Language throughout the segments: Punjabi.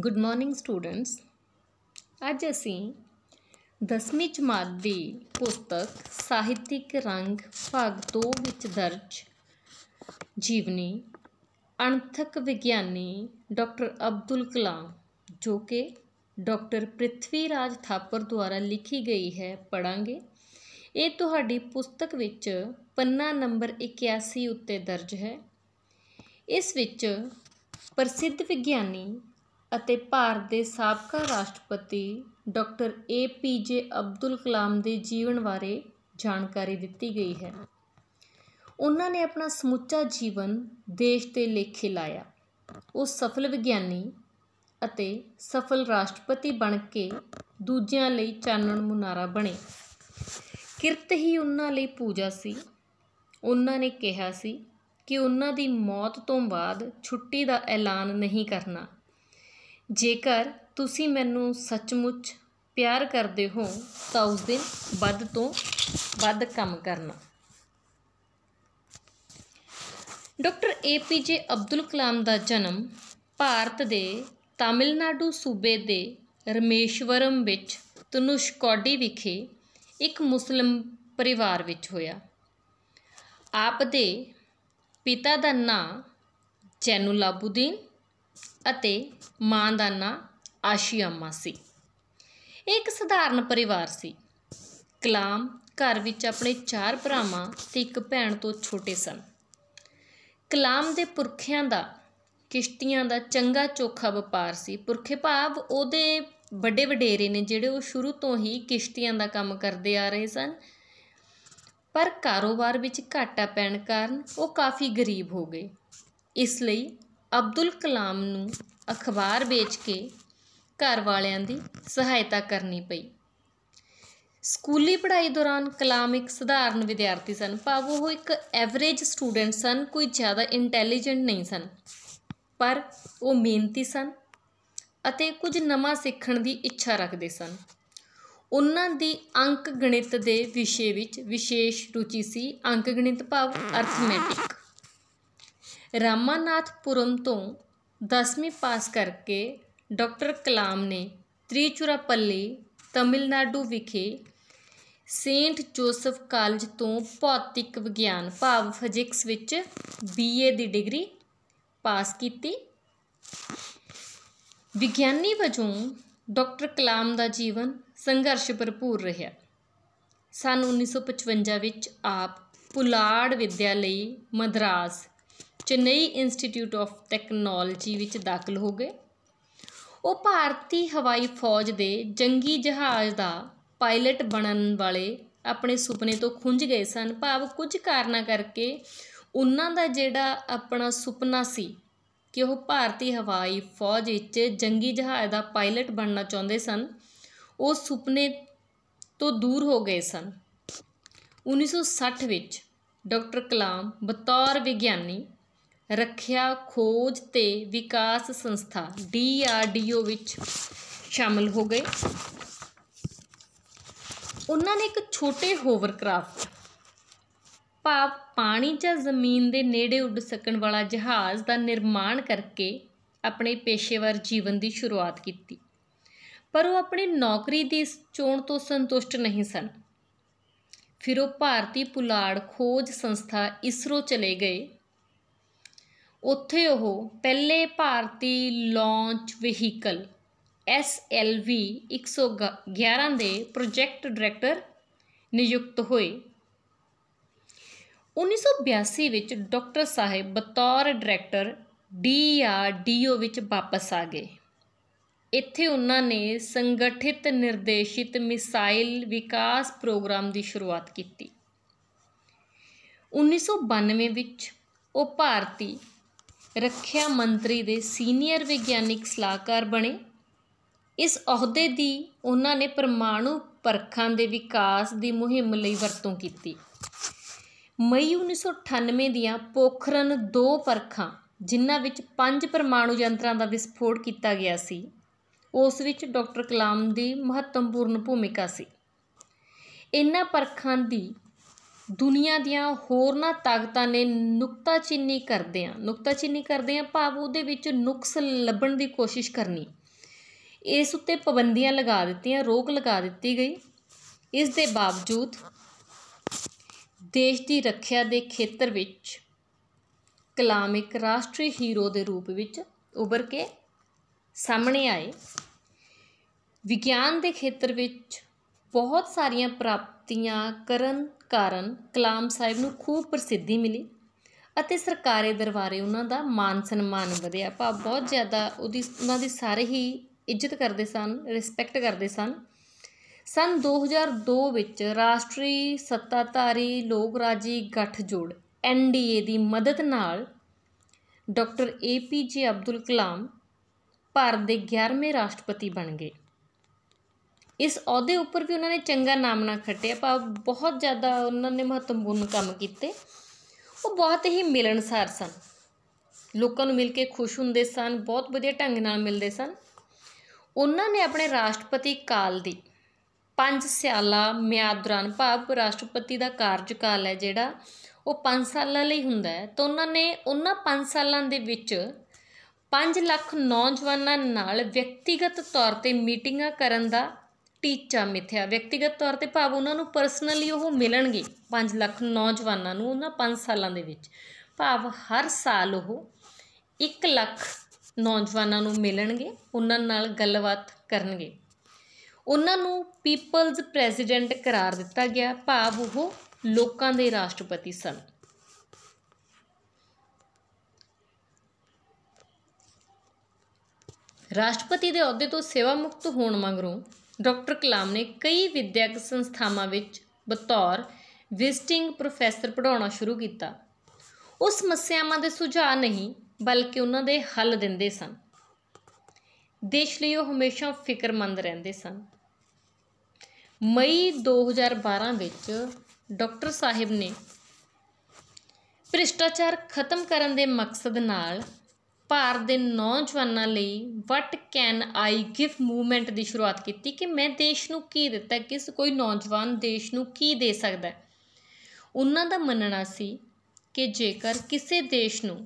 ਗੁੱਡ ਮਾਰਨਿੰਗ ਸਟੂਡੈਂਟਸ ਅੱਜ ਅਸੀਂ 10ਵੀਂ ਜਮਾਤ ਦੀ ਪੁਸਤਕ ਸਾਹਿਤਿਕ ਰੰਗ ਭਾਗ 2 ਵਿੱਚ ਦਰਜ ਜੀਵਨੀ ਅਣਥਕ ਵਿਗਿਆਨੀ ਡਾਕਟਰ ਅਬਦੁਲ ਕਲਾਮ ਜੋ ਕਿ ਡਾਕਟਰ ਪ੍ਰਿਥਵੀ ਰਾਜ ਥਾਪਰ ਦੁਆਰਾ ਲਿਖੀ ਗਈ ਹੈ ਪੜਾਂਗੇ ਇਹ ਤੁਹਾਡੀ ਪੁਸਤਕ ਵਿੱਚ ਪੰਨਾ ਨੰਬਰ 81 ਉੱਤੇ ਦਰਜ ਹੈ ਇਸ ਵਿੱਚ ਪ੍ਰਸਿੱਧ ਵਿਗਿਆਨੀ ਅਤੇ ਭਾਰਤ ਦੇ ਸਾਬਕਾ ਰਾਸ਼ਟਰਪਤੀ ਡਾਕਟਰ ਏ ਪੀ ਜੇ ਅਬਦੁਲ ਕਲਾਮ ਦੇ ਜੀਵਨ ਬਾਰੇ ਜਾਣਕਾਰੀ ਦਿੱਤੀ ਗਈ ਹੈ ਉਹਨਾਂ ਨੇ ਆਪਣਾ ਸਮੁੱਚਾ ਜੀਵਨ ਦੇਸ਼ ਦੇ ਲੇਖੇ ਲਾਇਆ ਉਹ ਸਫਲ ਵਿਗਿਆਨੀ ਅਤੇ ਸਫਲ ਰਾਸ਼ਟਰਪਤੀ ਬਣ ਕੇ ਦੂਜਿਆਂ ਲਈ ਚਾਨਣ ਮੁਨਾਰਾ ਬਣੇ ਕਿਰਤ ਹੀ ਉਹਨਾਂ ਲਈ ਪੂਜਾ ਸੀ ਉਹਨਾਂ ਨੇ ਕਿਹਾ ਸੀ ਕਿ ਉਹਨਾਂ ਦੀ ਮੌਤ ਤੋਂ ਬਾਅਦ ਛੁੱਟੀ ਦਾ ਐਲਾਨ ਨਹੀਂ ਕਰਨਾ ਜੇਕਰ ਤੁਸੀਂ ਮੈਨੂੰ ਸੱਚਮੁੱਚ ਪਿਆਰ ਕਰਦੇ ਹੋ ਤਾਂ ਉਸ ਦਿਨ ਵੱਧ ਤੋਂ ਵੱਧ ਕੰਮ ਕਰਨਾ ਡਾਕਟਰ ਏ ਪੀ ਜੇ ਅਬਦੁਲ ਕਲਾਮ ਦਾ ਜਨਮ ਭਾਰਤ ਦੇ ਤਾਮਿਲਨਾਡੂ ਸੂਬੇ ਦੇ ਰਮੇਸ਼ਵਰਮ ਵਿੱਚ ਤਨੁਸ਼ਕੋਡੀ ਵਿਖੇ ਇੱਕ ਮੁਸਲਮ ਪਰਿਵਾਰ ਵਿੱਚ ਹੋਇਆ ਆਪ ਦੇ ਪਿਤਾ ਦਾ ਨਾਂ ਜੈਨੁਲਾਬੁਦੀਨ ਅਤੇ ਮਾਂ ਦਾ ਨਾਂ ਆਸ਼ੀਆਮਾ ਸੀ ਇੱਕ ਸਧਾਰਨ ਪਰਿਵਾਰ ਸੀ ਕਲਾਮ ਘਰ ਵਿੱਚ ਆਪਣੇ ਚਾਰ ਭਰਾਵਾਂ ਤੇ ਇੱਕ ਭੈਣ ਤੋਂ ਛੋਟੇ ਸਨ ਕਲਾਮ ਦੇ ਪੁਰਖਿਆਂ ਦਾ ਕਿਸ਼ਤੀਆਂ ਦਾ ਚੰਗਾ ਚੋਖਾ ਵਪਾਰ ਸੀ ਪੁਰਖੇ ਭਾਵ ਉਹਦੇ ਵੱਡੇ ਵਡੇਰੇ ਨੇ ਜਿਹੜੇ ਉਹ ਸ਼ੁਰੂ ਤੋਂ ਹੀ ਕਿਸ਼ਤੀਆਂ ਦਾ ਕੰਮ ਕਰਦੇ ਆ ਰਹੇ ਸਨ ਪਰ ਕਾਰੋਬਾਰ ਵਿੱਚ ਘਾਟਾ ਪੈਣ ਕਾਰਨ ਉਹ ਕਾਫੀ ਗਰੀਬ ਹੋ ਗਏ ਇਸ ਲਈ ਅਬਦੁਲ ਕਲਾਮ ਨੂੰ ਅਖਬਾਰ ਵੇਚ ਕੇ ਘਰ ਵਾਲਿਆਂ ਦੀ ਸਹਾਇਤਾ ਕਰਨੀ ਪਈ ਸਕੂਲੀ ਪੜ੍ਹਾਈ ਦੌਰਾਨ ਕਲਾਮ ਇੱਕ ਸਧਾਰਨ ਵਿਦਿਆਰਥੀ ਸਨ ਭਾਵ ਉਹ ਇੱਕ ਐਵਰੇਜ ਸਟੂਡੈਂਟ ਸਨ ਕੋਈ ਜ਼ਿਆਦਾ ਇੰਟੈਲੀਜੈਂਟ ਨਹੀਂ ਸਨ ਪਰ ਉਹ ਮਿਹਨਤੀ ਸਨ ਅਤੇ ਕੁਝ ਨਵਾਂ ਸਿੱਖਣ ਦੀ ਇੱਛਾ ਰੱਖਦੇ ਸਨ ਉਹਨਾਂ ਦੀ ਅੰਕ ਗਣਿਤ ਦੇ ਵਿਸ਼ੇ ਵਿੱਚ ਵਿਸ਼ੇਸ਼ ਰੁਚੀ ਸੀ ਅੰਕ ਗਣਿਤ ਭਾਵ ਅਰਥਮੈਟਿਕ ਰਾਮਾਨਾਥਪੁਰਮ ਤੋਂ ਦਸਵੀਂ ਪਾਸ ਕਰਕੇ ਡਾਕਟਰ ਕਲਾਮ ਨੇ ਤ੍ਰਿਚੁਰਾਪੱਲੀ ਤਮਿਲਨਾਡੂ ਵਿਖੇ ਸੇਂਟ ਜੋਸਫ ਕਾਲਜ ਤੋਂ ਭੌਤਿਕ ਵਿਗਿਆਨ ਭਾਵ ਫਿਜ਼ਿਕਸ ਵਿੱਚ ਬੀਏ ਦੀ ਡਿਗਰੀ ਪਾਸ ਕੀਤੀ ਵਿਗਿਆਨੀ ਵਜੋਂ ਡਾਕਟਰ ਕਲਾਮ ਦਾ ਜੀਵਨ ਸੰਘਰਸ਼ ਭਰਪੂਰ ਰਿਹਾ ਸਨ 1955 ਵਿੱਚ ਆਪ ਪੁਲਾੜ ਵਿਦਿਆ ਲਈ Madras Chennai institute of technology ਵਿੱਚ ਦਾਖਲ ਹੋ ਗਏ ਉਹ ਭਾਰਤੀ ਹਵਾਈ ਫੌਜ ਦੇ ਜੰਗੀ ਜਹਾਜ਼ ਦਾ ਪਾਇਲਟ ਬਣਨ ਵਾਲੇ ਆਪਣੇ ਸੁਪਨੇ ਤੋਂ ਖੁੰਝ ਗਏ ਸਨ ਭਾਵ ਕੁਝ ਕਾਰਨਾ ਕਰਕੇ ਉਹਨਾਂ ਦਾ ਜਿਹੜਾ ਆਪਣਾ ਸੁਪਨਾ ਸੀ ਕਿ ਉਹ ਭਾਰਤੀ ਹਵਾਈ ਫੌਜ ਵਿੱਚ ਜੰਗੀ ਜਹਾਜ਼ ਦਾ ਪਾਇਲਟ ਬਣਨਾ ਚਾਹੁੰਦੇ ਸਨ ਉਹ ਸੁਪਨੇ ਤੋਂ ਦੂਰ ਹੋ ਗਏ ਸਨ 1960 ਵਿੱਚ ਡਾਕਟਰ ਕਲਾਮ ਬਤੌਰ ਵਿਗਿਆਨੀ ਰੱਖਿਆ ਖੋਜ ਤੇ ਵਿਕਾਸ ਸੰਸਥਾ ਡੀ ਆਰ ਡੀ ਓ ਵਿੱਚ ਸ਼ਾਮਲ ਹੋ ਗਏ ਉਹਨਾਂ ਨੇ ਇੱਕ ਛੋਟੇ ਹੋਵਰਕ੍ਰਾਫਟ ਭਾਵ ਪਾਣੀ ਜਾਂ ਜ਼ਮੀਨ ਦੇ ਨੇੜੇ ਉੱਡ ਸਕਣ ਵਾਲਾ ਜਹਾਜ਼ ਦਾ ਨਿਰਮਾਣ ਕਰਕੇ ਆਪਣੇ ਪੇਸ਼ੇਵਰ ਜੀਵਨ ਦੀ ਸ਼ੁਰੂਆਤ ਕੀਤੀ ਪਰ ਉਹ ਆਪਣੀ ਨੌਕਰੀ ਦੀ ਚੋਣ ਤੋਂ ਸੰਤੁਸ਼ਟ ਨਹੀਂ ਸਨ ਫਿਰ ਉਹ ਭਾਰਤੀ ਪੁਲਾੜ ਖੋਜ ਸੰਸਥਾ ਇਸਰੋ ਚਲੇ ਗਏ ਉੱਥੇ ਉਹ ਪਹਿਲੇ ਭਾਰਤੀ launch vehicle S L V 111 ਦੇ ਪ੍ਰੋਜੈਕਟ ਡਾਇਰੈਕਟਰ ਨਿਯੁਕਤ ਹੋਏ 1982 ਵਿੱਚ ਡਾਕਟਰ ਸਾਹਿਬ ਬਤੌਰ ਡਾਇਰੈਕਟਰ ਡੀਆਰਡੀਓ ਵਿੱਚ ਵਾਪਸ ਆ ਗਏ ਇੱਥੇ ਉਹਨਾਂ ਨੇ ਸੰਗਠਿਤ ਨਿਰਦੇਸ਼ਿਤ ਮਿਸਾਈਲ ਵਿਕਾਸ ਪ੍ਰੋਗਰਾਮ ਦੀ ਸ਼ੁਰੂਆਤ ਕੀਤੀ 1992 ਵਿੱਚ ਉਹ ਭਾਰਤੀ ਰੱਖਿਆ ਮੰਤਰੀ ਦੇ ਸੀਨੀਅਰ ਵਿਗਿਆਨਿਕ ਸਲਾਹਕਾਰ ਬਣੇ ਇਸ ਅਹੁਦੇ ਦੀ ਉਹਨਾਂ ਨੇ ਪਰਮਾਣੂ ਪਰਖਾਂ ਦੇ ਵਿਕਾਸ ਦੀ ਮੁਹਿੰਮ ਲਈ ਵਰਤੋਂ ਕੀਤੀ ਮਈ 1998 ਦੀਆਂ ਪੋਖਰਨ 2 ਪਰਖਾਂ ਜਿਨ੍ਹਾਂ ਵਿੱਚ ਪੰਜ ਪਰਮਾਣੂ ਯੰਤਰਾਂ ਦਾ ਵਿਸਫੋਟ ਕੀਤਾ ਗਿਆ ਸੀ ਉਸ ਵਿੱਚ ਡਾਕਟਰ ਕਲਾਮ ਦੀ ਮਹੱਤਵਪੂਰਨ ਭੂਮਿਕਾ ਸੀ ਇਨ੍ਹਾਂ ਪਰਖਾਂ ਦੀ ਦੁਨੀਆ ਦੀਆਂ ਹੋਰਨਾਂ ਤਾਕਤਾਂ ਨੇ ਨੁਕਤਾਚੀਨੀ ਕਰਦੇ ਆ ਨੁਕਤਾਚੀਨੀ ਕਰਦੇ ਆ ਭਾਵ ਉਹਦੇ ਵਿੱਚ ਨੁਕਸ ਲੱਭਣ ਦੀ ਕੋਸ਼ਿਸ਼ ਕਰਨੀ ਇਸ ਉੱਤੇ ਪਾਬੰਦੀਆਂ ਲਗਾ ਦਿੱਤੀਆਂ ਰੋਕ ਲਗਾ ਦਿੱਤੀ ਗਈ ਇਸ ਦੇ ਬਾਵਜੂਦ ਦੇਸ਼ ਦੀ ਰੱਖਿਆ ਦੇ ਖੇਤਰ ਵਿੱਚ ਕਲਾਮ ਇੱਕ ਰਾਸ਼ਟਰੀ ਹੀਰੋ ਦੇ ਰੂਪ ਵਿੱਚ ਉੱਭਰ ਕੇ ਸਾਹਮਣੇ ਆਏ ਵਿਗਿਆਨ ਦੇ ਖੇਤਰ ਵਿੱਚ ਬਹੁਤ ਸਾਰੀਆਂ ਪ੍ਰਾਪਤ ਪ੍ਰਾਪਤੀਆਂ ਕਰਨ ਕਾਰਨ ਕਲਾਮ ਸਾਹਿਬ ਨੂੰ ਖੂਬ ਪ੍ਰਸਿੱਧੀ ਮਿਲੀ ਅਤੇ ਸਰਕਾਰੇ ਦਰਬਾਰੇ ਉਹਨਾਂ ਦਾ ਮਾਨ ਸਨਮਾਨ ਵਧਿਆ ਭਾ ਬਹੁਤ ਜ਼ਿਆਦਾ ਉਹਦੀ ਉਹਨਾਂ ਦੀ ਸਾਰੇ ਹੀ ਇੱਜ਼ਤ ਕਰਦੇ ਸਨ ਰਿਸਪੈਕਟ ਕਰਦੇ ਸਨ ਸਨ 2002 ਵਿੱਚ ਰਾਸ਼ਟਰੀ ਸੱਤਾਧਾਰੀ ਲੋਕ ਰਾਜੀ ਗੱਠਜੋੜ ਐਨਡੀਏ ਦੀ ਮਦਦ ਨਾਲ ਡਾਕਟਰ ਏਪੀਜੇ ਅਬਦੁਲ ਕਲਾਮ ਭਾਰਤ ਦੇ 11ਵੇਂ ਰਾਸ਼ਟਰਪਤੀ ਬਣ ਗਏ ਇਸ ਅਹੁਦੇ ਉੱਪਰ ਵੀ ਉਹਨਾਂ ਨੇ ਚੰਗਾ ਨਾਮ ਨਾ ਖੱਟਿਆ ਪਰ ਬਹੁਤ ਜ਼ਿਆਦਾ ਉਹਨਾਂ ਨੇ ਮਹੱਤਵਪੂਰਨ ਕੰਮ ਕੀਤੇ ਉਹ ਬਹੁਤ ਹੀ ਮਿਲਣਸਾਰ ਸਨ ਲੋਕਾਂ ਨੂੰ ਮਿਲ ਕੇ ਖੁਸ਼ ਹੁੰਦੇ ਸਨ ਬਹੁਤ ਵਧੀਆ ਢੰਗ ਨਾਲ ਮਿਲਦੇ ਸਨ ਉਹਨਾਂ ਨੇ ਆਪਣੇ ਰਾਸ਼ਟਰਪਤੀ ਕਾਲ ਦੀ ਪੰਜ ਸਿਆਲਾ ਮਿਆਦ ਦੌਰਾਨ ਭਾਵ ਰਾਸ਼ਟਰਪਤੀ ਦਾ ਕਾਰਜਕਾਲ ਹੈ ਜਿਹੜਾ ਉਹ 5 ਸਾਲਾਂ ਲਈ ਹੁੰਦਾ ਹੈ ਤਾਂ ਉਹਨਾਂ ਨੇ ਉਹਨਾਂ 5 ਸਾਲਾਂ ਦੇ ਵਿੱਚ 5 ਲੱਖ ਨੌਜਵਾਨਾਂ ਨਾਲ ਵਿਅਕਤੀਗਤ ਤੌਰ ਤੇ ਮੀਟਿੰਗਾਂ ਕਰਨ ਦਾ ਟੀਚਾ ਮਿੱਥਿਆ ਵਿਅਕਤੀਗਤ ਤੌਰ ਤੇ ਭਾਵ ਉਹਨਾਂ ਨੂੰ ਪਰਸਨਲੀ ਉਹ ਮਿਲਣਗੇ 5 ਲੱਖ ਨੌਜਵਾਨਾਂ ਨੂੰ ਉਹਨਾਂ 5 ਸਾਲਾਂ ਦੇ ਵਿੱਚ ਭਾਵ ਹਰ ਸਾਲ ਉਹ 1 ਲੱਖ ਨੌਜਵਾਨਾਂ ਨੂੰ ਮਿਲਣਗੇ ਉਹਨਾਂ ਨਾਲ ਗੱਲਬਾਤ ਕਰਨਗੇ ਉਹਨਾਂ ਨੂੰ ਪੀਪਲਜ਼ ਪ੍ਰੈਜ਼ੀਡੈਂਟ ਕਰਾਰ ਦਿੱਤਾ ਗਿਆ ਭਾਵ ਉਹ ਲੋਕਾਂ ਦੇ ਰਾਸ਼ਟਰਪਤੀ ਸਨ ਰਾਸ਼ਟਰਪਤੀ ਦੇ ਅਹੁਦੇ ਤੋਂ ਸੇਵਾ ਮੁਕਤ ਹੋਣ ਮਗਰੋਂ ਡਾਕਟਰ ਕਲਾਮ ਨੇ ਕਈ ਵਿਦਿਅਕ ਸੰਸਥਾਵਾਂ ਵਿੱਚ ਬਤੌਰ ਵਿਜ਼ਿਟਿੰਗ ਪ੍ਰੋਫੈਸਰ ਪੜਾਉਣਾ ਸ਼ੁਰੂ ਕੀਤਾ ਉਸ ਸਮੱਸਿਆਵਾਂ ਦੇ ਸੁਝਾਅ ਨਹੀਂ ਬਲਕਿ ਉਹਨਾਂ ਦੇ ਹੱਲ ਦਿੰਦੇ ਸਨ ਦੇਸ਼ ਲਈ ਉਹ ਹਮੇਸ਼ਾ ਫਿਕਰਮੰਦ ਰਹਿੰਦੇ ਸਨ ਮਈ 2012 ਵਿੱਚ ਡਾਕਟਰ ਸਾਹਿਬ ਨੇ ਭ੍ਰਿਸ਼ਟਾਚਾਰ ਖਤਮ ਕਰਨ ਦੇ ਮਕਸਦ ਨਾਲ ਭਾਰ ਦੇ ਨੌਜਵਾਨਾਂ ਲਈ what can I give movement ਦੀ ਸ਼ੁਰੂਆਤ ਕੀਤੀ ਕਿ ਮੈਂ ਦੇਸ਼ ਨੂੰ ਕੀ ਦਿੱਤਾ ਕਿਸ ਕੋਈ ਨੌਜਵਾਨ ਦੇਸ਼ ਨੂੰ ਕੀ ਦੇ ਸਕਦਾ ਉਹਨਾਂ ਦਾ ਮੰਨਣਾ ਸੀ ਕਿ ਜੇਕਰ ਕਿਸੇ ਦੇਸ਼ ਨੂੰ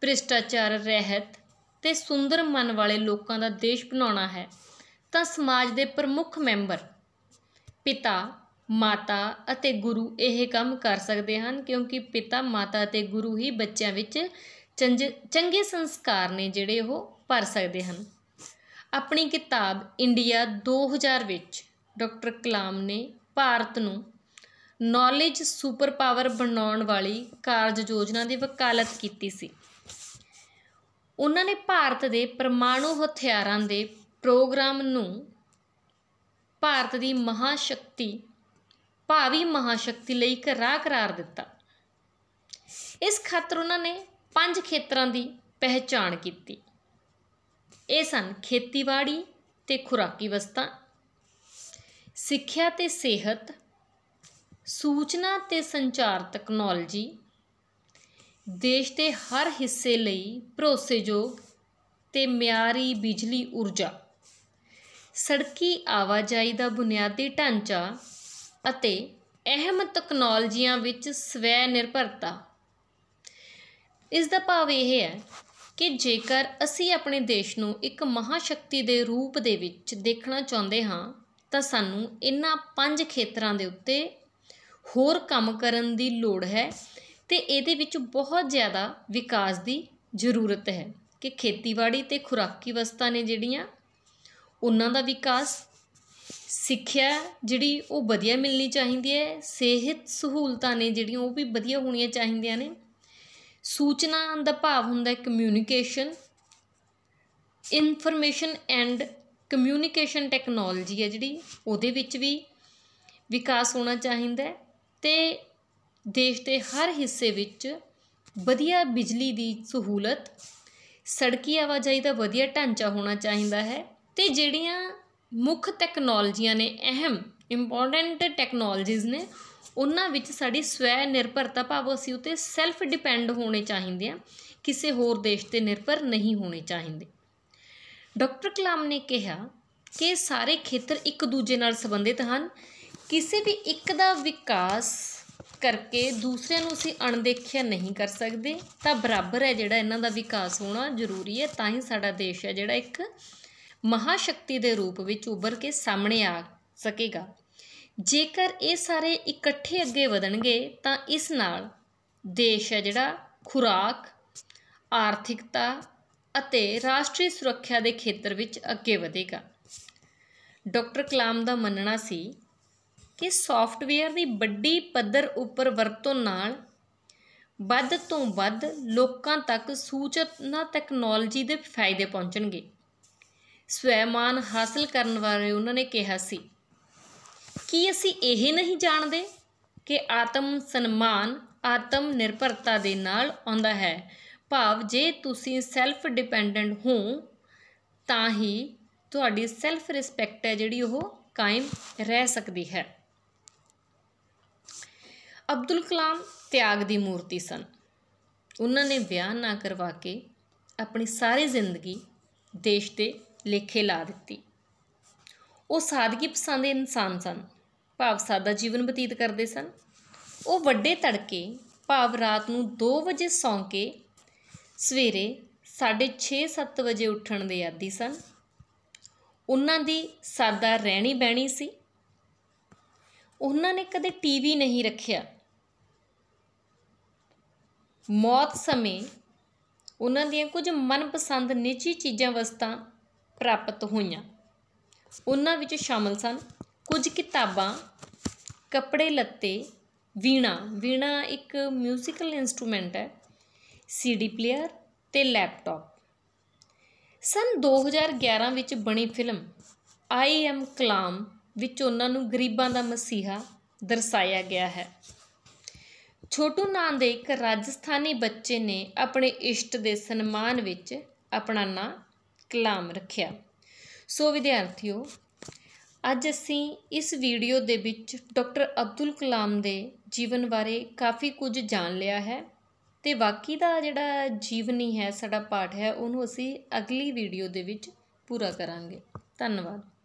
ਭ੍ਰਿਸ਼ਟਾਚਾਰ ਰਹਿਤ ਤੇ ਸੁੰਦਰ ਮਨ ਵਾਲੇ ਲੋਕਾਂ ਦਾ ਦੇਸ਼ ਬਣਾਉਣਾ ਹੈ ਤਾਂ ਸਮਾਜ ਦੇ ਪ੍ਰਮੁੱਖ ਮੈਂਬਰ ਪਿਤਾ ਮਾਤਾ ਅਤੇ ਗੁਰੂ ਇਹ ਕੰਮ ਕਰ ਸਕਦੇ ਹਨ ਕਿਉਂਕਿ ਪਿਤਾ ਮਾਤਾ ਅਤੇ ਗੁਰੂ ਹੀ ਬੱਚਿਆਂ ਵਿੱਚ ਚੰਗੇ ਸੰਸਕਾਰ ਨੇ ਜਿਹੜੇ ਉਹ ਭਰ ਸਕਦੇ ਹਨ ਆਪਣੀ ਕਿਤਾਬ ਇੰਡੀਆ 2000 ਵਿੱਚ ਡਾਕਟਰ ਕਲਾਮ ਨੇ ਭਾਰਤ ਨੂੰ ਨੌਲੇਜ ਸੁਪਰ ਪਾਵਰ ਬਣਾਉਣ ਵਾਲੀ ਕਾਰਜ ਯੋਜਨਾ ਦੀ ਵਕਾਲਤ ਕੀਤੀ ਸੀ ਉਹਨਾਂ ਨੇ ਭਾਰਤ ਦੇ ਪਰਮਾਣੂ ਹਥਿਆਰਾਂ ਦੇ ਪ੍ਰੋਗਰਾਮ ਨੂੰ ਭਾਰਤ ਦੀ ਮਹਾਸ਼ਕਤੀ ਭਾਵੀ ਮਹਾਸ਼ਕਤੀ ਲਈ ਇੱਕ ਰਾਹ ਕਰਾਰ ਦਿੱਤਾ ਇਸ ਖਾਤਰ ਉਹਨਾਂ ਨੇ ਪੰਜ ਖੇਤਰਾਂ ਦੀ ਪਹਿਚਾਣ ਕੀਤੀ ਇਹ ਸਨ ਖੇਤੀਬਾੜੀ ਤੇ ਖੁਰਾਕੀ ਵਸਤਾਂ ਸਿੱਖਿਆ ਤੇ ਸਿਹਤ ਸੂਚਨਾ ਤੇ ਸੰਚਾਰ ਟੈਕਨੋਲੋਜੀ ਦੇਸ਼ ਦੇ ਹਰ ਹਿੱਸੇ ਲਈ ਭਰੋਸੇਯੋਗ ਤੇ ਮਿਆਰੀ ਬਿਜਲੀ ਊਰਜਾ ਸੜਕੀ ਆਵਾਜਾਈ ਦਾ ਬੁਨਿਆਦੀ ਢਾਂਚਾ ਅਤੇ ਅਹਿਮ ਟੈਕਨੋਲੋਜੀਆਂ ਵਿੱਚ ਸਵੈ ਨਿਰਭਰਤਾ ਇਸ ਦਾ ਭਾਵ ਇਹ ਹੈ ਕਿ ਜੇਕਰ ਅਸੀਂ ਆਪਣੇ ਦੇਸ਼ ਨੂੰ ਇੱਕ ਮਹਾਸ਼ਕਤੀ ਦੇ ਰੂਪ ਦੇ ਵਿੱਚ ਦੇਖਣਾ ਚਾਹੁੰਦੇ ਹਾਂ ਤਾਂ ਸਾਨੂੰ ਇਹਨਾਂ ਪੰਜ ਖੇਤਰਾਂ ਦੇ ਉੱਤੇ ਹੋਰ ਕੰਮ ਕਰਨ ਦੀ ਲੋੜ ਹੈ ਤੇ ਇਹਦੇ ਵਿੱਚ ਬਹੁਤ ਜ਼ਿਆਦਾ ਵਿਕਾਸ ਦੀ ਜ਼ਰੂਰਤ ਹੈ ਕਿ ਖੇਤੀਬਾੜੀ ਤੇ ਖੁਰਾਕੀ ਵਸਤਾਂ ਨੇ ਜਿਹੜੀਆਂ ਉਹਨਾਂ ਦਾ ਵਿਕਾਸ ਸਿੱਖਿਆ ਜਿਹੜੀ ਉਹ ਵਧੀਆ ਮਿਲਣੀ ਚਾਹੀਦੀ ਹੈ ਸਿਹਤ ਸਹੂਲਤਾਂ ਨੇ ਜਿਹੜੀਆਂ ਉਹ ਵੀ ਵਧੀਆ ਹੋਣੀਆਂ ਚਾਹੀਦੀਆਂ ਨੇ ਸੂਚਨਾ ਦਾ ਭਾਵ ਹੁੰਦਾ ਹੈ communication information and communication technology ਹੈ ਜਿਹੜੀ ਉਹਦੇ ਵਿੱਚ ਵੀ ਵਿਕਾਸ ਹੋਣਾ ਚਾਹੀਦਾ ਹੈ ਤੇ ਦੇਸ਼ ਦੇ ਹਰ ਹਿੱਸੇ ਵਿੱਚ ਵਧੀਆ ਬਿਜਲੀ ਦੀ ਸਹੂਲਤ ਸੜਕੀ ਆਵਾਜਾਈ ਦਾ ਵਧੀਆ ਢਾਂਚਾ ਹੋਣਾ ਚਾਹੀਦਾ ਹੈ ਤੇ ਜਿਹੜੀਆਂ ਮੁੱਖ ਟੈਕਨੋਲੋਜੀਆਂ ਨੇ ਅਹਿਮ ਇੰਪੋਰਟੈਂਟ ਟੈਕਨੋਲੋਜੀਜ਼ ਨੇ ਉਹਨਾਂ ਵਿੱਚ ਸਾਡੀ ਸਵੈ ਨਿਰਭਰਤਾ ਭਾਵ ਅਸੀਂ ਉਤੇ ਸੈਲਫ ਡਿਪੈਂਡ ਹੋਣੇ ਚਾਹੀਦੇ ਆ ਕਿਸੇ ਹੋਰ ਦੇਸ਼ ਤੇ ਨਿਰਭਰ ਨਹੀਂ ਹੋਣੇ ਚਾਹੀਦੇ ਡਾਕਟਰ ਕਲਾਮ ਨੇ ਕਿਹਾ ਕਿ ਸਾਰੇ ਖੇਤਰ ਇੱਕ ਦੂਜੇ ਨਾਲ ਸੰਬੰਧਿਤ ਹਨ ਕਿਸੇ ਵੀ ਇੱਕ ਦਾ ਵਿਕਾਸ ਕਰਕੇ ਦੂਸਰਿਆਂ ਨੂੰ ਅਸੀਂ ਅਣਦੇਖਿਆ ਨਹੀਂ ਕਰ ਸਕਦੇ ਤਾਂ ਬਰਾਬਰ ਹੈ ਜਿਹੜਾ ਇਹਨਾਂ ਦਾ ਵਿਕਾਸ ਹੋਣਾ ਜ਼ਰੂਰੀ ਹੈ ਤਾਂ ਹੀ ਸਾਡਾ ਦੇਸ਼ ਹੈ ਜਿਹੜਾ ਇੱਕ ਮਹਾਸ਼ਕਤੀ ਦੇ ਰੂਪ ਵਿੱਚ ਉੱਭਰ ਕੇ ਸਾਹਮਣੇ ਆ ਸਕੇਗਾ ਜੇਕਰ ਇਹ ਸਾਰੇ ਇਕੱਠੇ ਅੱਗੇ ਵਧਣਗੇ ਤਾਂ ਇਸ ਨਾਲ ਦੇਸ਼ ਹੈ ਜਿਹੜਾ ਖੁਰਾਕ ਆਰਥਿਕਤਾ ਅਤੇ ਰਾਸ਼ਟਰੀ ਸੁਰੱਖਿਆ ਦੇ ਖੇਤਰ ਵਿੱਚ ਅੱਗੇ ਵਧੇਗਾ ਡਾਕਟਰ ਕਲਾਮ ਦਾ ਮੰਨਣਾ ਸੀ ਕਿ ਸੌਫਟਵੇਅਰ ਦੀ ਵੱਡੀ ਪੱਧਰ ਉੱਪਰ ਵਰਤੋਂ ਨਾਲ ਵੱਧ ਤੋਂ ਵੱਧ ਲੋਕਾਂ ਤੱਕ ਸੂਚਨਾ ਟੈਕਨੋਲੋਜੀ ਦੇ ਫਾਇਦੇ ਪਹੁੰਚਣਗੇ ਸਵੈਮਾਨ ਹਾਸਲ ਕਰਨ ਵਾਲੇ ਉਹਨਾਂ ਨੇ ਕਿਹਾ ਸੀ ਕੀ ਅਸੀਂ ਇਹ ਨਹੀਂ ਜਾਣਦੇ ਕਿ ਆਤਮ ਸਨਮਾਨ ਆਤਮ ਨਿਰਭਰਤਾ ਦੇ ਨਾਲ ਆਉਂਦਾ ਹੈ ਭਾਵ ਜੇ ਤੁਸੀਂ ਸੈਲਫ ਡਿਪੈਂਡੈਂਟ ਹੋ ਤਾਂ ਹੀ ਤੁਹਾਡੀ ਸੈਲਫ ਰਿਸਪੈਕਟ ਹੈ ਜਿਹੜੀ ਉਹ ਕਾਇਮ ਰਹਿ ਸਕਦੀ ਹੈ ਅਬਦੁਲ ਕਲਾਮ ਤਿਆਗ ਦੀ ਮੂਰਤੀ ਸਨ ਉਹਨਾਂ ਨੇ ਵਿਆਹ ਨਾ ਕਰਵਾ ਕੇ ਆਪਣੀ ਸਾਰੀ ਜ਼ਿੰਦਗੀ ਦੇਸ਼ ਦੇ ਲੇਖੇ ਲਾ ਦਿੱਤੀ ਉਹ ਸਾਦਗੀ ਪਸੰਦ ਇਨਸਾਨ ਸਨ ਭਾਵ ਸਾਦਾ ਜੀਵਨ ਬਤੀਤ ਕਰਦੇ ਸਨ ਉਹ ਵੱਡੇ ਤੜਕੇ ਭਾਵ ਰਾਤ ਨੂੰ 2 ਵਜੇ ਸੌਂ ਕੇ ਸਵੇਰੇ 6:30-7 ਵਜੇ ਉੱਠਣ ਦੇ ਆਦੀ ਸਨ ਉਹਨਾਂ ਦੀ ਸਾਦਾ ਰਹਿਣੀ ਬਹਿਣੀ ਸੀ ਉਹਨਾਂ ਨੇ ਕਦੇ ਟੀਵੀ ਨਹੀਂ ਰੱਖਿਆ ਮੌਤ ਸਮੇਂ ਉਹਨਾਂ ਦੀਆਂ ਕੁਝ ਮਨਪਸੰਦ ਨਿੱਜੀ ਚੀਜ਼ਾਂ ਵਸਤਾਂ ਪ੍ਰਾਪਤ ਹੋਈਆਂ ਉਹਨਾਂ ਵਿੱਚ ਸ਼ਾਮਲ ਸਨ ਕੁਝ ਕਿਤਾਬਾਂ ਕੱਪੜੇ ਲੱਤੇ ਵੀਣਾ ਵੀਣਾ ਇੱਕ ਮਿਊਜ਼ੀਕਲ ਇਨਸਟਰੂਮੈਂਟ ਹੈ ਸੀਡੀ ਪਲੇਅਰ ਤੇ ਲੈਪਟਾਪ ਸਨ 2011 ਵਿੱਚ ਬਣੀ ਫਿਲਮ ਆਈ ਐਮ ਕਲਾਮ ਵਿੱਚ ਉਹਨਾਂ ਨੂੰ ਗਰੀਬਾਂ ਦਾ ਮਸੀਹਾ ਦਰਸਾਇਆ ਗਿਆ ਹੈ ਛੋਟੂ ਨਾਂ ਦੇ ਇੱਕ ਰਾਜਸਥਾਨੀ ਬੱਚੇ ਨੇ ਆਪਣੇ ਇਸ਼ਟ ਦੇ ਸਨਮਾਨ ਵਿੱਚ ਆਪਣਾ ਨਾਂ ਕਲਾਮ ਰੱਖਿਆ ਸੋ ਵਿਦਿਆਰਥੀਓ ਅੱਜ ਅਸੀਂ ਇਸ ਵੀਡੀਓ ਦੇ ਵਿੱਚ ਡਾਕਟਰ ਅਬਦੁਲ ਕਲਾਮ ਦੇ ਜੀਵਨ ਬਾਰੇ ਕਾਫੀ ਕੁਝ ਜਾਣ ਲਿਆ ਹੈ ਤੇ ਬਾਕੀ ਦਾ ਜਿਹੜਾ ਜੀਵਨੀ ਹੈ ਸਾਡਾ ਪਾਠ ਹੈ ਉਹਨੂੰ ਅਸੀਂ ਅਗਲੀ ਵੀਡੀਓ ਦੇ ਵਿੱਚ ਪੂਰਾ ਕਰਾਂਗੇ ਧੰਨਵਾਦ